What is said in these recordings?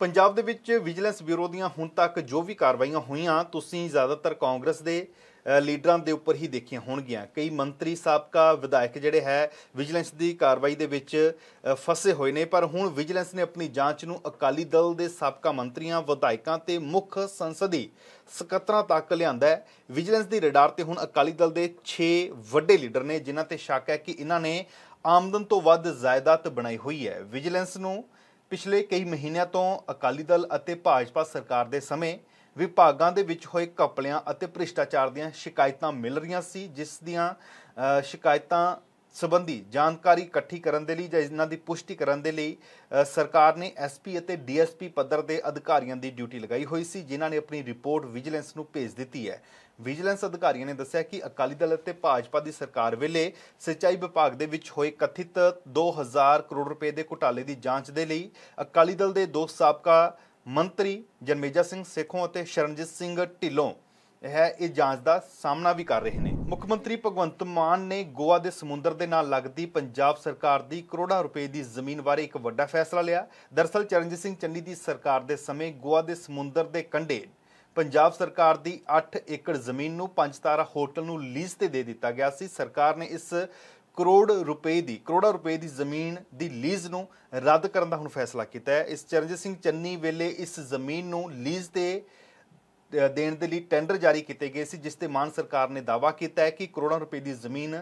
ਪੰਜਾਬ ਦੇ ਵਿੱਚ vigilance bureau ਦੀਆਂ ਹੁਣ ਤੱਕ ਜੋ ਵੀ ਕਾਰਵਾਈਆਂ ਹੋਈਆਂ ਤੁਸੀਂ ਜ਼ਿਆਦਾਤਰ ਕਾਂਗਰਸ ਦੇ ਲੀਡਰਾਂ ਦੇ ਉੱਪਰ ਹੀ ਦੇਖੀਆਂ ਹੋਣਗੀਆਂ ਕਈ ਮੰਤਰੀ ਸਾਬਕਾ ਵਿਧਾਇਕ ਜਿਹੜੇ ਹੈ ਵਿਜੀਲੈਂਸ ਦੀ ਕਾਰਵਾਈ ਦੇ ਵਿੱਚ ਫਸੇ ਹੋਏ ਨੇ ਪਰ ਹੁਣ ਵਿਜੀਲੈਂਸ ਨੇ ਆਪਣੀ ਜਾਂਚ ਨੂੰ ਅਕਾਲੀ ਦਲ ਦੇ ਸਾਬਕਾ ਮੰਤਰੀਆਂ ਵਿਧਾਇਕਾਂ ਤੇ ਮੁੱਖ ਸੰਸਦੀ ਸਕੱਤਰਾਂ ਤੱਕ ਲਿਆਂਦਾ ਹੈ ਵਿਜੀਲੈਂਸ ਦੀ ਰਡਾਰ ਤੇ ਹੁਣ ਅਕਾਲੀ ਦਲ ਦੇ 6 ਵੱਡੇ ਲੀਡਰ ਨੇ ਜਿਨ੍ਹਾਂ ਤੇ ਸ਼ੱਕ ਹੈ ਕਿ ਇਹਨਾਂ ਨੇ ਆਮਦਨ ਤੋਂ ਵੱਧ ਜਾਇਦਾਦ ਬਣਾਈ ਹੋਈ ਹੈ ਵਿਜੀਲੈਂਸ ਨੂੰ ਪਿਛਲੇ ਕਈ ਮਹੀਨਿਆਂ ਤੋਂ ਅਕਾਲੀ ਦਲ ਅਤੇ ਭਾਜਪਾ ਸਰਕਾਰ ਦੇ ਸਮੇਂ ਵਿਭਾਗਾਂ ਦੇ ਵਿੱਚ ਹੋਏ ਕਪਲਿਆਂ ਅਤੇ ਭ੍ਰਿਸ਼ਟਾਚਾਰ ਦੀਆਂ ਸ਼ਿਕਾਇਤਾਂ ਮਿਲ ਰਹੀਆਂ ਸੀ ਜਿਸ ਦੀਆਂ ਸ਼ਿਕਾਇਤਾਂ ਸਬੰਧੀ ਜਾਣਕਾਰੀ ਇਕੱਠੀ ਕਰਨ ਦੇ ਲਈ ਜਾਂ ਇਹਨਾਂ ਦੀ ਪੁਸ਼ਟੀ ਕਰਨ ਦੇ ਲਈ ਸਰਕਾਰ ਨੇ ਐਸਪੀ ਅਤੇ ਡੀਐਸਪੀ ਪੱਧਰ ਦੇ ਅਧਿਕਾਰੀਆਂ ਦੀ ਡਿਊਟੀ ਲਗਾਈ ਹੋਈ ਸੀ ਜਿਨ੍ਹਾਂ ਨੇ ਆਪਣੀ ਰਿਪੋਰਟ ਵਿਜੀਲੈਂਸ ਨੂੰ ਭੇਜ ਦਿੱਤੀ ਹੈ ਵਿਜੀਲੈਂਸ ਅਧਿਕਾਰੀਆਂ ਨੇ ਦੱਸਿਆ ਕਿ ਅਕਾਲੀ ਦਲ ਅਤੇ ਭਾਜਪਾ ਦੀ ਸਰਕਾਰ ਵੇਲੇ ਸਿੰਚਾਈ ਵਿਭਾਗ ਦੇ ਵਿੱਚ ਹੋਏ ਕਥਿਤ 2000 ਕਰੋੜ ਰੁਪਏ ਦੇ ਘੁਟਾਲੇ ਦੀ ਜਾਂਚ ਦੇ ਲਈ ਅਕਾਲੀ ਦਲ ਦੇ ਦੋ ਸਾਬਕਾ ਮੰਤਰੀ ਜਨਮੇਜਾ ਸਿੰਘ ਸੇਖੋਂ ਅਤੇ ਸ਼ਰਨਜੀਤ ਸਿੰਘ ਢਿੱਲੋਂ ਹੈ ਇਹ ਜਾਂਚ ਦਾ ਸਾਹਮਣਾ ਵੀ ਕਰ ਰਹੇ ਨੇ ਮੁੱਖ ਮੰਤਰੀ ਭਗਵੰਤ ਮਾਨ ਨੇ ਗੋਆ ਦੇ ਸਮੁੰਦਰ ਦੇ ਨਾਲ ਲੱਗਦੀ ਪੰਜਾਬ ਸਰਕਾਰ ਦੀ ਕਰੋੜਾਂ ਰੁਪਏ ਦੀ ਜ਼ਮੀਨ ਬਾਰੇ ਇੱਕ ਵੱਡਾ ਫੈਸਲਾ ਲਿਆ ਦਰਸਲ ਚਰਨਜੀਤ ਸਿੰਘ ਚੰਨੀ ਦੀ ਸਰਕਾਰ ਦੇ ਸਮੇਂ ਗੋਆ ਦੇ ਸਮੁੰਦਰ ਦੇ ਕੰਢੇ ਪੰਜਾਬ ਸਰਕਾਰ ਦੀ 8 ਏਕੜ ਜ਼ਮੀਨ ਨੂੰ ਪੰਜ ਤਾਰਾ ਹੋਟਲ ਨੂੰ ਲੀਜ਼ ਤੇ ਦੇ ਦਿੱਤਾ ਗਿਆ ਸੀ ਸਰਕਾਰ ਨੇ ਇਸ ਕਰੋੜ ਰੁਪਏ ਦੀ ਕਰੋੜਾਂ ਰੁਪਏ ਦੀ ਜ਼ਮੀਨ ਦੀ ਲੀਜ਼ ਨੂੰ ਰੱਦ ਕਰਨ ਦਾ ਹੁਣ ਫੈਸਲਾ ਕੀਤਾ ਹੈ ਇਸ ਚਰਨਜੀਤ ਸਿੰਘ ਚੰਨੀ ਵੇਲੇ ਇਸ ਜ਼ਮੀਨ ਨੂੰ ਲੀਜ਼ ਤੇ ਦੇਣ ਦੇ ਲਈ ਟੈਂਡਰ ਜਾਰੀ ਕੀਤੇ ਗਏ ਸੀ ਜਿਸ ਤੇ ਮਾਨ ਸਰਕਾਰ ਨੇ ਦਾਵਾ ਕੀਤਾ ਹੈ ਕਿ ਕਰੋੜਾਂ ਰੁਪਏ ਦੀ ਜ਼ਮੀਨ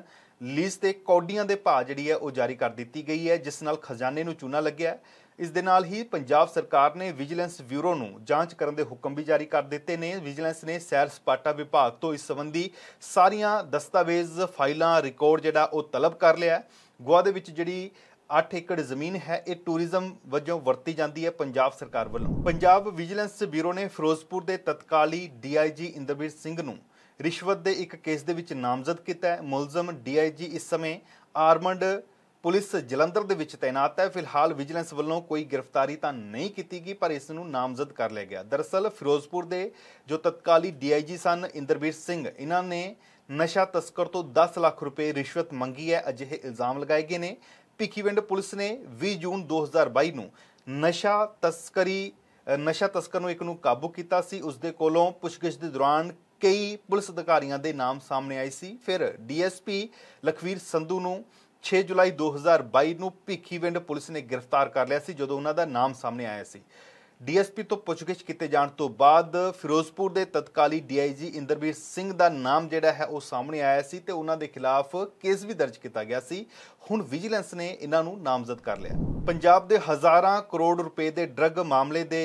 ਲੀਜ਼ ਤੇ ਕੌਡੀਆਂ ਦੇ ਭਾਅ ਜਿਹੜੀ ਹੈ ਉਹ ਜਾਰੀ ਕਰ ਦਿੱਤੀ ਗਈ ਹੈ ਜਿਸ ਨਾਲ ਖਜ਼ਾਨੇ ਨੂੰ ਚੂਨਾ ਲੱਗਿਆ ਇਸ ਦੇ ਨਾਲ ਹੀ ਪੰਜਾਬ ਸਰਕਾਰ ਨੇ ਵਿਜੀਲੈਂਸ ਬਿਊਰੋ ਨੂੰ ਜਾਂਚ ਕਰਨ ਦੇ ਹੁਕਮ ਵੀ ਜਾਰੀ ਕਰ ਦਿੱਤੇ ਨੇ ਵਿਜੀਲੈਂਸ ਨੇ ਸੈਰ ਸਪਾਟਾ ਵਿਭਾਗ ਤੋਂ ਇਸ ਸੰਬੰਧੀ ਸਾਰੀਆਂ ਦਸਤਾਵੇਜ਼ ਫਾਈਲਾਂ ਰਿਕਾਰਡ ਜਿਹੜਾ ਉਹ ਤਲਬ ਕਰ ਲਿਆ ਗੁਆ ਦੇ ਵਿੱਚ ਜਿਹੜੀ 8 ਏਕੜ ਜ਼ਮੀਨ ਹੈ ਇਹ ਟੂਰਿਜ਼ਮ ਵਜੋਂ ਵਰਤੀ ਜਾਂਦੀ ਹੈ ਪੰਜਾਬ ਸਰਕਾਰ ਵੱਲੋਂ ਪੰਜਾਬ ਵਿਜੀਲੈਂਸ ਬਿਊਰੋ ਨੇ ਫਿਰੋਜ਼ਪੁਰ ਦੇ ਤਤਕਾਲੀ ਡੀਆਈਜੀ ਇੰਦਰਵੀਰ ਸਿੰਘ ਨੂੰ ਰਿਸ਼ਵਤ ਦੇ ਇੱਕ ਕੇਸ ਦੇ ਵਿੱਚ ਨਾਮਜ਼ਦ ਕੀਤਾ ਹੈ ਮੁਲਜ਼ਮ ਡੀਆਈਜੀ ਇਸ ਸਮੇਂ ਆਰਮੰਡ ਪੁਲਿਸ ਜਲੰਧਰ ਦੇ ਵਿੱਚ ਤਾਇਨਾਤ ਹੈ ਫਿਲਹਾਲ ਵਿਜੀਲੈਂਸ ਵੱਲੋਂ ਕੋਈ ਗ੍ਰਿਫਤਾਰੀ ਤਾਂ ਨਹੀਂ ਕੀਤੀ ਗਈ ਪਰ ਇਸ ਨੂੰ ਨਾਮਜ਼ਦ ਕਰ ਲਿਆ ਗਿਆ ਦਰਸਲ ਫਿਰੋਜ਼ਪੁਰ ਦੇ ਜੋ ਤਤਕਾਲੀ ਡੀਆਈਜੀ ਸਨ ਇੰਦਰਵੀਰ ਸਿੰਘ ਇਹਨਾਂ ਨੇ ਨਸ਼ਾ ਤਸਕਰ ਤੋਂ 10 ਲੱਖ ਰੁਪਏ ਰਿਸ਼ਵਤ ਮੰਗੀ ਹੈ ਅਜਿਹੇ ਇਲਜ਼ਾਮ ਲਗਾਏ ਗਏ ਨੇ ਭਿਖੀਵਿੰਡ ਪੁਲਿਸ ਨੇ 20 ਜੂਨ 2022 ਨੂੰ ਨਸ਼ਾ ਤਸਕਰੀ ਨਸ਼ਾ ਤਸਕਰ ਨੂੰ ਇੱਕ ਨੂੰ ਕਾਬੂ ਕੀਤਾ ਸੀ ਉਸ ਦੇ ਕੋਲੋਂ ਪੁੱਛਗਿੱਛ ਦੇ ਦੌਰਾਨ ਕਈ ਪੁਲਿਸ ਅਧਿਕਾਰੀਆਂ ਦੇ ਨਾਮ ਸਾਹਮਣੇ ਆਏ ਸੀ ਫਿਰ ਡੀਐਸਪੀ ਲਖਵੀਰ ਸੰਧੂ ਨੂੰ 6 ਜੁਲਾਈ 2022 ਨੂੰ ਭਿਖੀਵਿੰਡ ਪੁਲਿਸ ਨੇ ਗ੍ਰਿਫਤਾਰ ਕਰ ਲਿਆ ਸੀ ਜਦੋਂ ਉਹਨਾਂ ਦਾ ਨਾਮ ਸਾਹਮਣੇ ਆਇਆ ਸੀ ਡੀਐਸਪੀ ਤੋਂ ਪੁੱਛਗਿੱਛ ਕੀਤੇ ਜਾਣ ਤੋਂ ਬਾਅਦ ਫਿਰੋਜ਼ਪੁਰ ਦੇ ਤਤਕਾਲੀ ਡੀਆਈਜੀ ਇੰਦਰਬੀਰ ਸਿੰਘ ਦਾ ਨਾਮ ਜਿਹੜਾ ਹੈ ਉਹ ਸਾਹਮਣੇ ਆਇਆ ਸੀ ਤੇ ਉਹਨਾਂ ਦੇ ਖਿਲਾਫ ਕੇਸ ਵੀ ਦਰਜ ਕੀਤਾ ਗਿਆ ਸੀ ਹੁਣ ਵਿਜੀਲੈਂਸ ਨੇ ਇਹਨਾਂ ਨੂੰ ਨਾਮਜ਼ਦ ਕਰ ਲਿਆ ਪੰਜਾਬ ਦੇ ਹਜ਼ਾਰਾਂ ਕਰੋੜ ਰੁਪਏ ਦੇ ਡਰੱਗ ਮਾਮਲੇ ਦੇ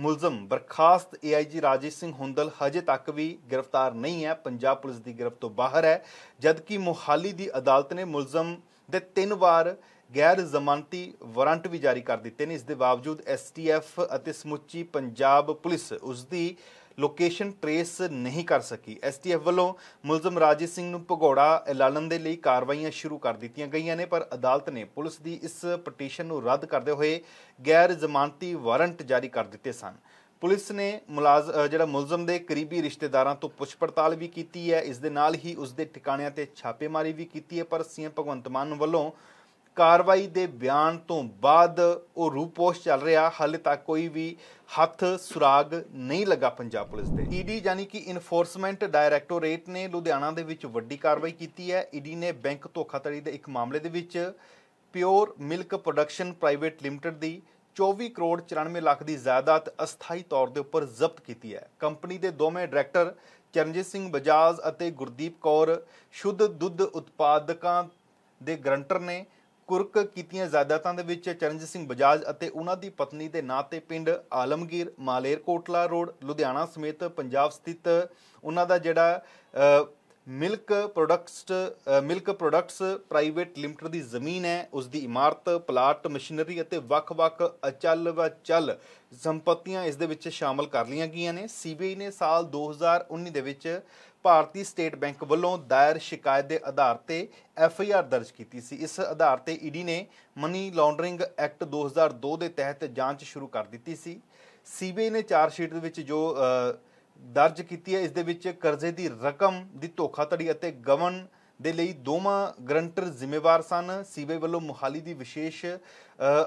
ਮੁਲਜ਼ਮ ਬਰਖਾਸਤ ਏਆਈਜੀ ਰਾਜੇਸ਼ ਸਿੰਘ ਹੁੰਦਲ ਹਜੇ ਤੱਕ ਵੀ ਗ੍ਰਿਫਤਾਰ ਨਹੀਂ ਹੈ ਪੰਜਾਬ ਪੁਲਿਸ ਦੀ ਗ੍ਰਿਫਤ ਤੋਂ ਬਾਹਰ ਹੈ ਜਦਕਿ ਮੁਹਾਲੀ ਦੀ ਅਦਾਲਤ ਨੇ ਮੁਲਜ਼ਮ ਦੇ ਤਿੰਨ ਵਾਰ ਗੈਰ ਜ਼ਮਾਨਤੀ ਵਾਰੰਟ ਵੀ ਜਾਰੀ ਕਰ ਦਿੱਤੇ ਨੇ ਇਸ ਦੇ ਬਾਵਜੂਦ ਐਸਟੀਐਫ ਅਤੇ ਸਮੁੱਚੀ ਪੰਜਾਬ ਪੁਲਿਸ ਉਸ ਦੀ ਲੋਕੇਸ਼ਨ ਟ੍ਰੇਸ ਨਹੀਂ ਕਰ ਸਕੀ ਐਸਟੀਐਫ ਵੱਲੋਂ ਮੁਲਜ਼ਮ ਰਾਜੀਤ ਸਿੰਘ ਨੂੰ ਭਗੋੜਾ ਐਲਾਨਣ ਦੇ ਲਈ ਕਾਰਵਾਈਆਂ ਸ਼ੁਰੂ ਕਰ ਦਿੱਤੀਆਂ ਗਈਆਂ ਨੇ ਪਰ ਅਦਾਲਤ ਨੇ ਪੁਲਿਸ ਦੀ ਇਸ ਪਟੀਸ਼ਨ ਨੂੰ ਰੱਦ ਕਰਦੇ ਹੋਏ ਗੈਰ ਜ਼ਮਾਨਤੀ ਵਾਰੰਟ ਜਾਰੀ ਕਰ ਦਿੱਤੇ ਸਨ ਪੁਲਿਸ ਨੇ ਮੁਲਾਜ਼ ਜਿਹੜਾ ਮੁਲਜ਼ਮ ਦੇ ਕਰੀਬੀ ਰਿਸ਼ਤੇਦਾਰਾਂ ਤੋਂ ਪੁੱਛ ਪੜਤਾਲ ਵੀ ਕੀਤੀ ਹੈ ਇਸ ਦੇ ਨਾਲ ਹੀ ਉਸ ਦੇ ਠਿਕਾਣਿਆਂ ਤੇ ਛਾਪੇਮਾਰੀ ਵੀ ਕੀਤੀ ਹੈ ਪਰ ਸੀਐਮ ਭਗਵੰਤ ਮਾਨ ਵੱਲੋਂ ਕਾਰਵਾਈ ਦੇ ਬਿਆਨ ਤੋਂ ਬਾਅਦ ਉਹ ਰੂਪੋਸ਼ ਚੱਲ ਰਿਹਾ ਹਾਲੇ ਤੱਕ ਕੋਈ ਵੀ ਹੱਥ ਸੁਰਾਗ ਨਹੀਂ ਲੱਗਾ ਪੰਜਾਬ ਪੁਲਿਸ ਦੇ ਈਡੀ ਯਾਨੀ ਕਿ ਇਨਫੋਰਸਮੈਂਟ ਡਾਇਰੈਕਟੋਰੇਟ ਨੇ ਲੁਧਿਆਣਾ ਦੇ ਵਿੱਚ ਵੱਡੀ ਕਾਰਵਾਈ ਕੀਤੀ ਹੈ ਈਡੀ ਨੇ ਬੈਂਕ ਧੋਖਾਧੜੀ ਦੇ ਇੱਕ ਮਾਮਲੇ ਦੇ ਵਿੱਚ pure milk production private limited ਦੀ 24 ਕਰੋੜ 94 ਲੱਖ ਦੀ ਜਾਇਦਾਦ ਅਸਥਾਈ ਤੌਰ ਦੇ ਉੱਪਰ ਜ਼ਬਤ ਕੀਤੀ ਹੈ ਕੰਪਨੀ ਦੇ ਦੋਵੇਂ ਡਾਇਰੈਕਟਰ ਚਰਨਜੀਤ ਸਿੰਘ ਬਜਾਜ ਅਤੇ ਗੁਰਦੀਪ ਕੌਰ ਸ਼ੁੱਧ ਦੁੱਧ ਉਤਪਾਦਕਾਂ ਦੇ ਗਰੰਟਰ ਨੇ ਕੁਰਕ ਕੀਤੀਆਂ ਜਾਇਦਾਦਾਂ ਦੇ ਵਿੱਚ ਚਰਨਜੀਤ ਸਿੰਘ ਬਜਾਜ ਅਤੇ ਉਹਨਾਂ ਦੀ ਪਤਨੀ ਦੇ ਨਾਂ ਤੇ ਪਿੰਡ ਆਲਮਗੀਰ ਮਾਲੇਰ ਕੋਟਲਾ ਰੋਡ ਲੁਧਿਆਣਾ ਸਮੇਤ ਪੰਜਾਬ ਸਥਿਤ ਉਹਨਾਂ ਦਾ ਜਿਹੜਾ milk products milk products private limited ਦੀ ਜ਼ਮੀਨ ਹੈ ਉਸ ਦੀ ਇਮਾਰਤ ਪਲਾਟ ਮਸ਼ੀਨਰੀ ਅਤੇ ਵੱਖ-ਵੱਖ ਅਚਲ ਵਚਲ ਸੰਪਤੀਆਂ ਇਸ ਦੇ ਵਿੱਚ ਸ਼ਾਮਲ ਕਰ ਲਈਆਂ ਗਈਆਂ ਨੇ ਸੀਬੀਆਈ ਨੇ ਸਾਲ 2019 ਦੇ ਵਿੱਚ ਭਾਰਤੀ ਸਟੇਟ ਬੈਂਕ ਵੱਲੋਂ ਦਾਇਰ ਸ਼ਿਕਾਇਤ ਦੇ ਆਧਾਰ ਤੇ ਐਫ ਆਈ ਆਰ ਦਰਜ ਕੀਤੀ ਸੀ ਇਸ ਆਧਾਰ ਤੇ ਈਡੀ ਨੇ ਮਨੀ ਲਾਂਡਰਿੰਗ ਐਕਟ 2002 ਦੇ ਤਹਿਤ ਜਾਂਚ ਸ਼ੁਰੂ ਕਰ ਦਿੱਤੀ ਸੀ ਸੀਬੀਆਈ ਨੇ ਚਾਰ ਸ਼ੀਟ ਦੇ ਵਿੱਚ ਜੋ ਦਰਜ ਕੀਤੀ ਹੈ ਇਸ ਦੇ ਵਿੱਚ ਕਰਜ਼ੇ ਦੀ ਰਕਮ ਦੀ ਧੋਖਾਧੜੀ ਅਤੇ ਗਵਨ ਦੇ ਲਈ ਦੋਵਾਂ ਗਰੰਟਰ ਜ਼ਿੰਮੇਵਾਰ ਸਨ ਸੀਬੇ ਵੱਲੋਂ ਮੁਹਾਲੀ ਦੀ ਵਿਸ਼ੇਸ਼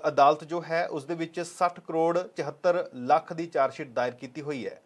ਅਦਾਲਤ ਜੋ ਹੈ ਉਸ ਦੇ ਵਿੱਚ 60 ਕਰੋੜ 74 ਲੱਖ ਦੀ ਚਾਰਜਸ਼ੀਟ ਦਾਇਰ ਕੀਤੀ ਹੋਈ ਹੈ